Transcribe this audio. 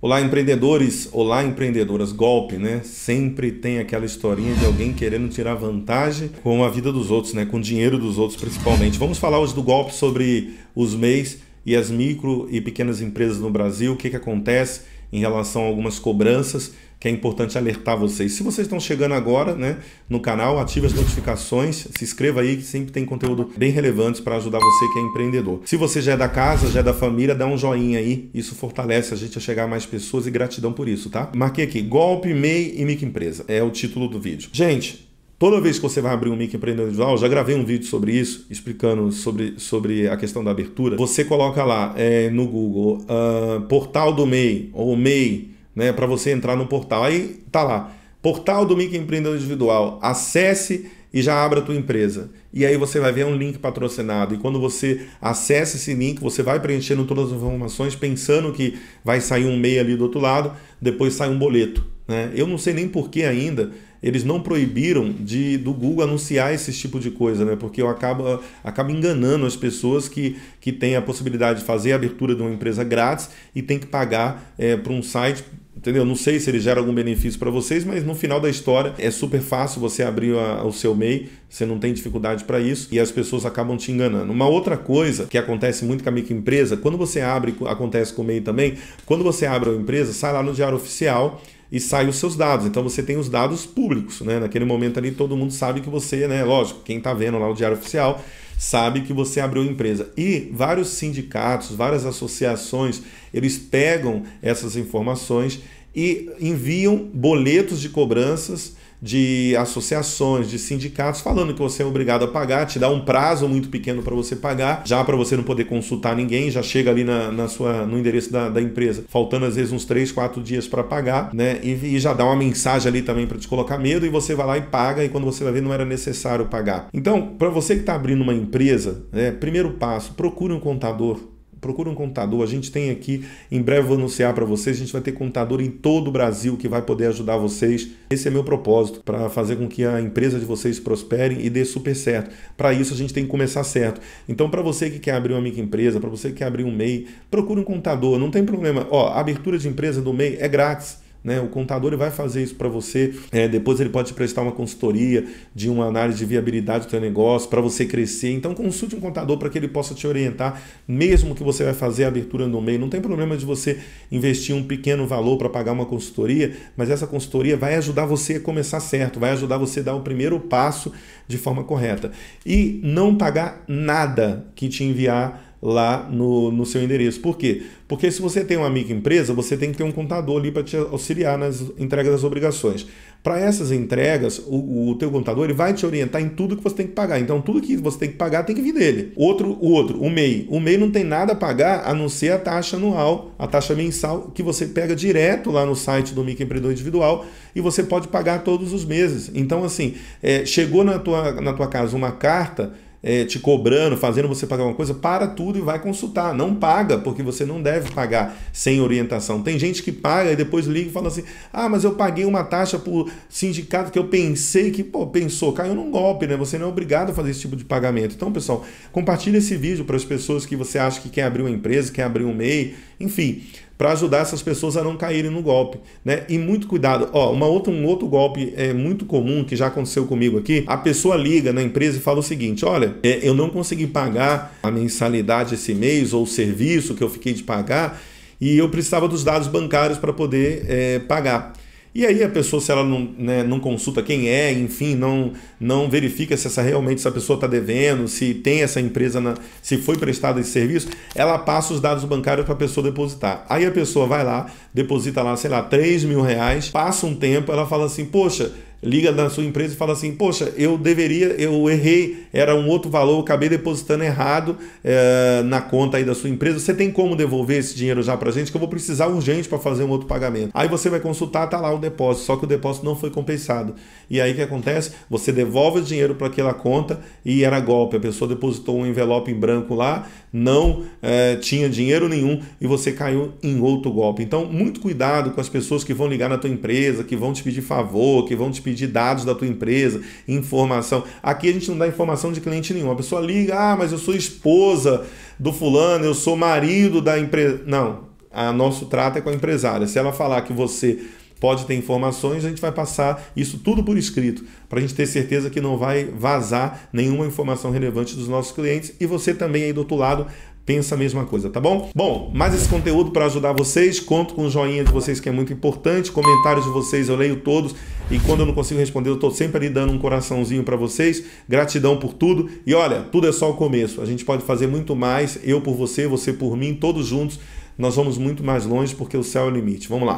Olá, empreendedores! Olá, empreendedoras! Golpe, né? Sempre tem aquela historinha de alguém querendo tirar vantagem com a vida dos outros, né? Com o dinheiro dos outros, principalmente. Vamos falar hoje do golpe sobre os MEIs e as micro e pequenas empresas no Brasil, o que, que acontece em relação a algumas cobranças que é importante alertar vocês. Se vocês estão chegando agora né, no canal, ative as notificações, se inscreva aí que sempre tem conteúdo bem relevante para ajudar você que é empreendedor. Se você já é da casa, já é da família, dá um joinha aí, isso fortalece a gente a chegar a mais pessoas e gratidão por isso, tá? Marquei aqui, golpe, MEI e microempresa, é o título do vídeo. Gente, Toda vez que você vai abrir um microempreendedor individual, já gravei um vídeo sobre isso, explicando sobre, sobre a questão da abertura. Você coloca lá é, no Google uh, portal do MEI ou MEI né, para você entrar no portal. Aí tá lá, portal do microempreendedor individual, acesse e já abra a tua empresa. E aí você vai ver um link patrocinado. E quando você acessa esse link, você vai preenchendo todas as informações, pensando que vai sair um e-mail ali do outro lado, depois sai um boleto. Né? Eu não sei nem por que ainda eles não proibiram de do Google anunciar esse tipo de coisa, né? Porque eu acabo, acabo enganando as pessoas que, que têm a possibilidade de fazer a abertura de uma empresa grátis e tem que pagar é, eh, para um site Entendeu? Não sei se ele gera algum benefício para vocês, mas no final da história é super fácil você abrir a, o seu MEI, você não tem dificuldade para isso e as pessoas acabam te enganando. Uma outra coisa que acontece muito com a microempresa, quando você abre, acontece com o MEI também, quando você abre a empresa, sai lá no Diário Oficial e sai os seus dados. Então você tem os dados públicos, né? Naquele momento ali todo mundo sabe que você, né? Lógico, quem está vendo lá o Diário Oficial sabe que você abriu empresa. E vários sindicatos, várias associações, eles pegam essas informações e enviam boletos de cobranças de associações, de sindicatos, falando que você é obrigado a pagar, te dá um prazo muito pequeno para você pagar, já para você não poder consultar ninguém, já chega ali na, na sua, no endereço da, da empresa, faltando às vezes uns 3, 4 dias para pagar, né? E, e, já dá uma mensagem ali também para te colocar medo e você vai lá e paga, e quando você vai ver, não era necessário pagar. Então, para você que está abrindo uma empresa, né, primeiro passo, procure um contador procura um contador. A gente tem aqui, em breve vou anunciar para vocês, a gente vai ter contador em todo o Brasil que vai poder ajudar vocês. Esse é meu propósito, para fazer com que a empresa de vocês prospere e dê super certo. Para isso a gente tem que começar certo. Então, para você que quer abrir uma microempresa, para você que quer abrir um MEI, procure um contador, não tem problema. Ó, a abertura de empresa do MEI é grátis. Né? O contador vai fazer isso para você. É, depois ele pode te prestar uma consultoria de uma análise de viabilidade do seu negócio para você crescer. Então consulte um contador para que ele possa te orientar, mesmo que você vai fazer a abertura no meio. Não tem problema de você investir um pequeno valor para pagar uma consultoria, mas essa consultoria vai ajudar você a começar certo, vai ajudar você a dar o primeiro passo de forma correta e não pagar nada que te enviar lá no, no seu endereço. Por quê? Porque se você tem uma microempresa, você tem que ter um contador ali para te auxiliar nas entregas das obrigações. Para essas entregas, o, o teu contador ele vai te orientar em tudo que você tem que pagar. Então, tudo que você tem que pagar tem que vir dele. Outro, o outro, o MEI. O MEI não tem nada a pagar a não ser a taxa anual, a taxa mensal, que você pega direto lá no site do microempreendedor individual e você pode pagar todos os meses. Então, assim, é, chegou na tua, na tua casa uma carta é, te cobrando, fazendo você pagar uma coisa, para tudo e vai consultar. Não paga, porque você não deve pagar sem orientação. Tem gente que paga e depois liga e fala assim: ah, mas eu paguei uma taxa por sindicato que eu pensei que, pô, pensou, caiu num golpe, né? Você não é obrigado a fazer esse tipo de pagamento. Então, pessoal, compartilha esse vídeo para as pessoas que você acha que quer abrir uma empresa, quer abrir um MEI, enfim para ajudar essas pessoas a não caírem no golpe, né? E muito cuidado. Ó, uma outra, um outro golpe é muito comum que já aconteceu comigo aqui. A pessoa liga na empresa e fala o seguinte: olha, é, eu não consegui pagar a mensalidade esse mês ou o serviço que eu fiquei de pagar e eu precisava dos dados bancários para poder é, pagar. E aí a pessoa, se ela não, né, não consulta quem é, enfim, não, não verifica se essa realmente essa pessoa está devendo, se tem essa empresa, na, se foi prestado esse serviço, ela passa os dados bancários para a pessoa depositar. Aí a pessoa vai lá, deposita lá, sei lá, 3 mil reais, passa um tempo, ela fala assim, poxa, liga na sua empresa e fala assim: Poxa, eu deveria, eu errei, era um outro valor, acabei depositando errado é, na conta aí da sua empresa. Você tem como devolver esse dinheiro já para gente? Que eu vou precisar urgente para fazer um outro pagamento. Aí você vai consultar, tá lá o depósito, só que o depósito não foi compensado. E aí o que acontece? Você devolve o dinheiro para aquela conta e era golpe. A pessoa depositou um envelope em branco lá, não é, tinha dinheiro nenhum e você caiu em outro golpe. Então, muito cuidado com as pessoas que vão ligar na tua empresa, que vão te pedir favor, que vão te pedir pedir dados da tua empresa, informação. Aqui a gente não dá informação de cliente nenhum. A pessoa liga, ah, mas eu sou esposa do fulano, eu sou marido da empresa. Não, a nosso trato é com a empresária. Se ela falar que você pode ter informações, a gente vai passar isso tudo por escrito, para a gente ter certeza que não vai vazar nenhuma informação relevante dos nossos clientes e você também aí do outro lado pensa a mesma coisa, tá bom? Bom, mais esse conteúdo para ajudar vocês, conto com o joinha de vocês que é muito importante, comentários de vocês eu leio todos e quando eu não consigo responder eu estou sempre ali dando um coraçãozinho para vocês, gratidão por tudo e olha, tudo é só o começo, a gente pode fazer muito mais, eu por você, você por mim, todos juntos, nós vamos muito mais longe porque o céu é o limite, vamos lá!